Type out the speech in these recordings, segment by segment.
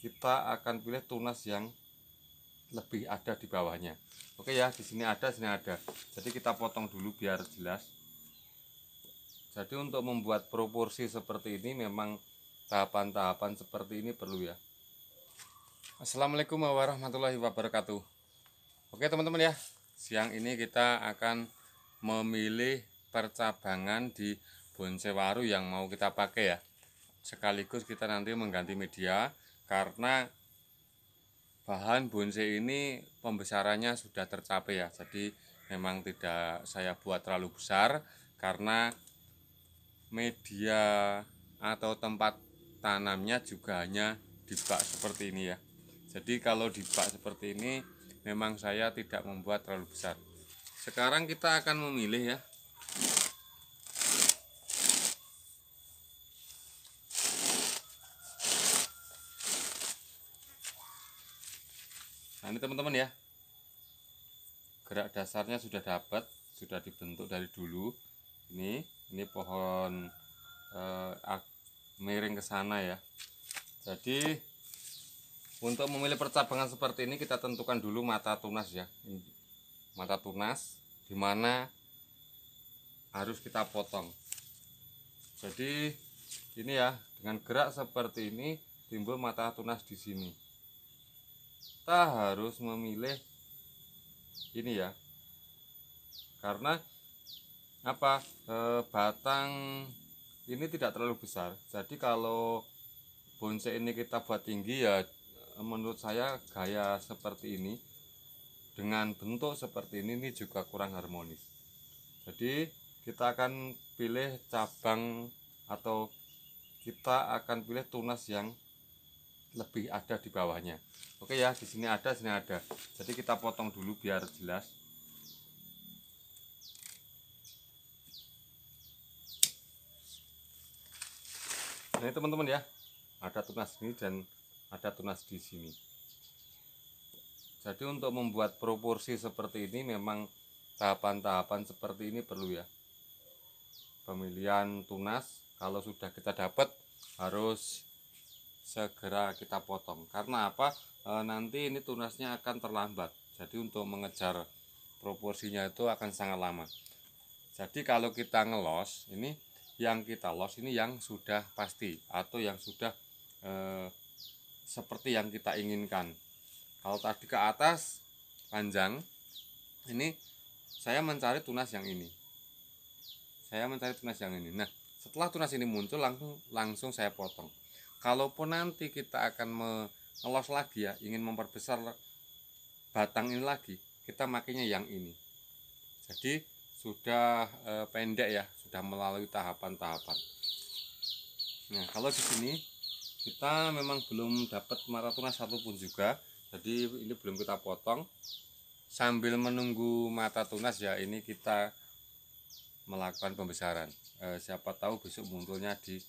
kita akan pilih tunas yang lebih ada di bawahnya oke ya di sini ada sini ada jadi kita potong dulu biar jelas jadi untuk membuat proporsi seperti ini memang tahapan-tahapan seperti ini perlu ya Assalamualaikum warahmatullahi wabarakatuh Oke teman-teman ya siang ini kita akan memilih percabangan di bonsai waru yang mau kita pakai ya sekaligus kita nanti mengganti media karena bahan bonsai ini pembesarannya sudah tercapai ya jadi memang tidak saya buat terlalu besar karena media atau tempat tanamnya juga hanya dibak seperti ini ya jadi kalau dibak seperti ini memang saya tidak membuat terlalu besar sekarang kita akan memilih ya nah ini teman-teman ya gerak dasarnya sudah dapat sudah dibentuk dari dulu ini ini pohon eh, miring ke sana ya jadi untuk memilih percabangan seperti ini kita tentukan dulu mata tunas ya mata tunas dimana harus kita potong jadi ini ya dengan gerak seperti ini timbul mata tunas di sini kita harus memilih ini ya karena apa e, batang ini tidak terlalu besar jadi kalau bonsai ini kita buat tinggi ya e, menurut saya gaya seperti ini dengan bentuk seperti ini ini juga kurang harmonis jadi kita akan pilih cabang atau kita akan pilih tunas yang lebih ada di bawahnya oke ya di sini ada sini ada jadi kita potong dulu biar jelas nah ini teman-teman ya ada tunas ini dan ada tunas di sini jadi untuk membuat proporsi seperti ini memang tahapan-tahapan seperti ini perlu ya pemilihan tunas kalau sudah kita dapat harus segera kita potong karena apa e, nanti ini tunasnya akan terlambat jadi untuk mengejar proporsinya itu akan sangat lama jadi kalau kita ngelos ini yang kita los ini yang sudah pasti atau yang sudah e, seperti yang kita inginkan kalau tadi ke atas panjang ini saya mencari tunas yang ini saya mencari tunas yang ini nah setelah tunas ini muncul langsung langsung saya potong kalaupun nanti kita akan mengelos lagi ya ingin memperbesar batang ini lagi kita makainya yang ini jadi sudah e, pendek ya sudah melalui tahapan-tahapan nah kalau di sini kita memang belum dapat maratuna satupun juga jadi ini belum kita potong sambil menunggu mata tunas ya ini kita melakukan pembesaran e, siapa tahu besok munculnya di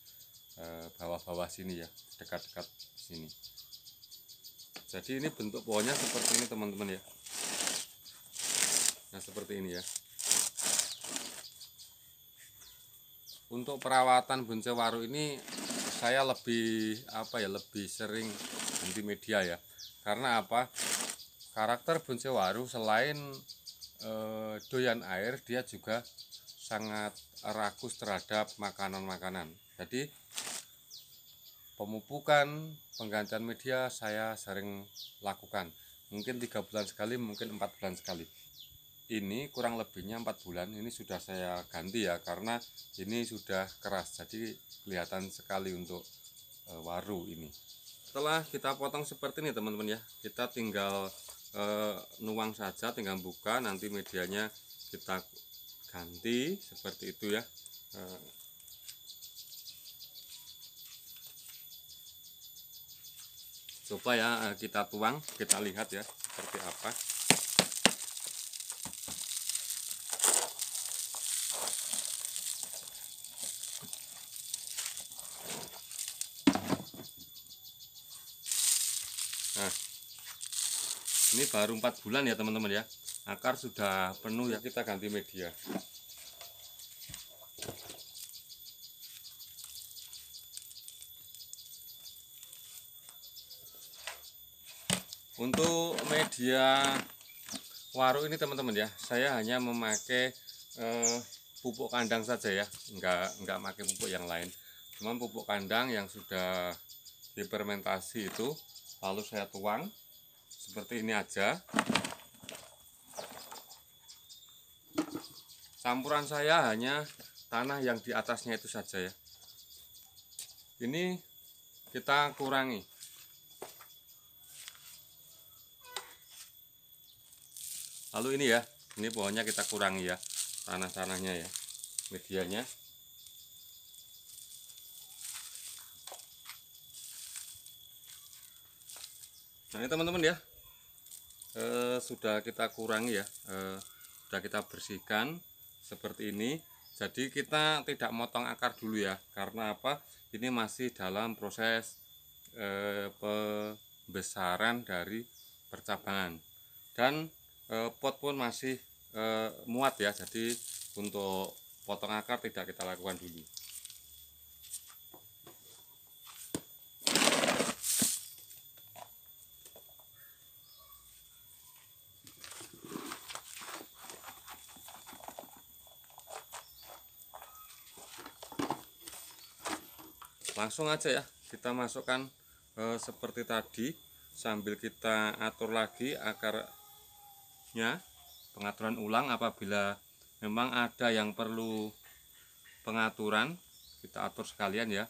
Eh, bawah-bawah sini ya dekat-dekat sini jadi ini bentuk pohonnya seperti ini teman-teman ya nah seperti ini ya untuk perawatan bunce waru ini saya lebih apa ya lebih sering media ya karena apa karakter bunce waru selain e, doyan air dia juga sangat rakus terhadap makanan-makanan. Jadi pemupukan, penggantian media saya sering lakukan. Mungkin tiga bulan sekali, mungkin empat bulan sekali. Ini kurang lebihnya empat bulan. Ini sudah saya ganti ya karena ini sudah keras. Jadi kelihatan sekali untuk e, waru ini. Setelah kita potong seperti ini teman-teman ya, kita tinggal e, nuang saja, tinggal buka. Nanti medianya kita ganti seperti itu ya eh, coba ya eh, kita tuang kita lihat ya seperti apa Nah, ini baru 4 bulan ya teman-teman ya akar sudah penuh ya kita ganti media untuk media waru ini teman-teman ya saya hanya memakai eh, pupuk kandang saja ya enggak nggak pakai pupuk yang lain cuman pupuk kandang yang sudah difermentasi itu lalu saya tuang seperti ini aja Campuran saya hanya tanah yang di atasnya itu saja ya. Ini kita kurangi. Lalu ini ya, ini pohonnya kita kurangi ya, tanah-tanahnya ya, medianya. Nah ini teman-teman ya, eh, sudah kita kurangi ya, eh, sudah kita bersihkan seperti ini jadi kita tidak motong akar dulu ya karena apa ini masih dalam proses e, pembesaran dari percabangan dan e, pot pun masih e, muat ya jadi untuk potong akar tidak kita lakukan dulu langsung aja ya kita masukkan e, seperti tadi sambil kita atur lagi akarnya pengaturan ulang apabila memang ada yang perlu pengaturan kita atur sekalian ya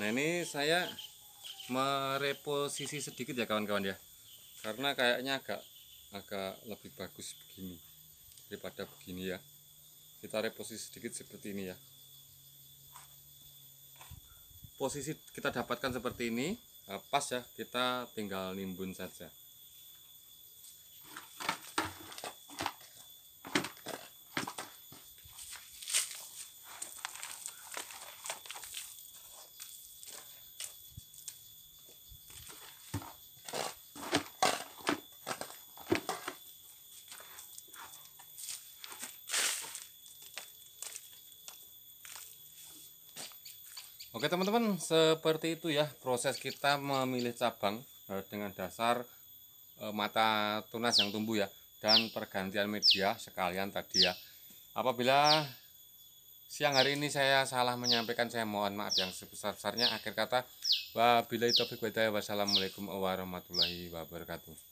nah ini saya mereposisi sedikit ya kawan-kawan ya karena kayaknya agak agak lebih bagus begini daripada begini ya kita reposisi sedikit seperti ini ya posisi kita dapatkan seperti ini eh, pas ya kita tinggal nimbun saja Oke teman-teman, seperti itu ya proses kita memilih cabang e, dengan dasar e, mata tunas yang tumbuh ya dan pergantian media sekalian tadi ya. Apabila siang hari ini saya salah menyampaikan saya mohon maaf yang sebesar-besarnya akhir kata wabillahi taufiq wassalamualaikum warahmatullahi wabarakatuh.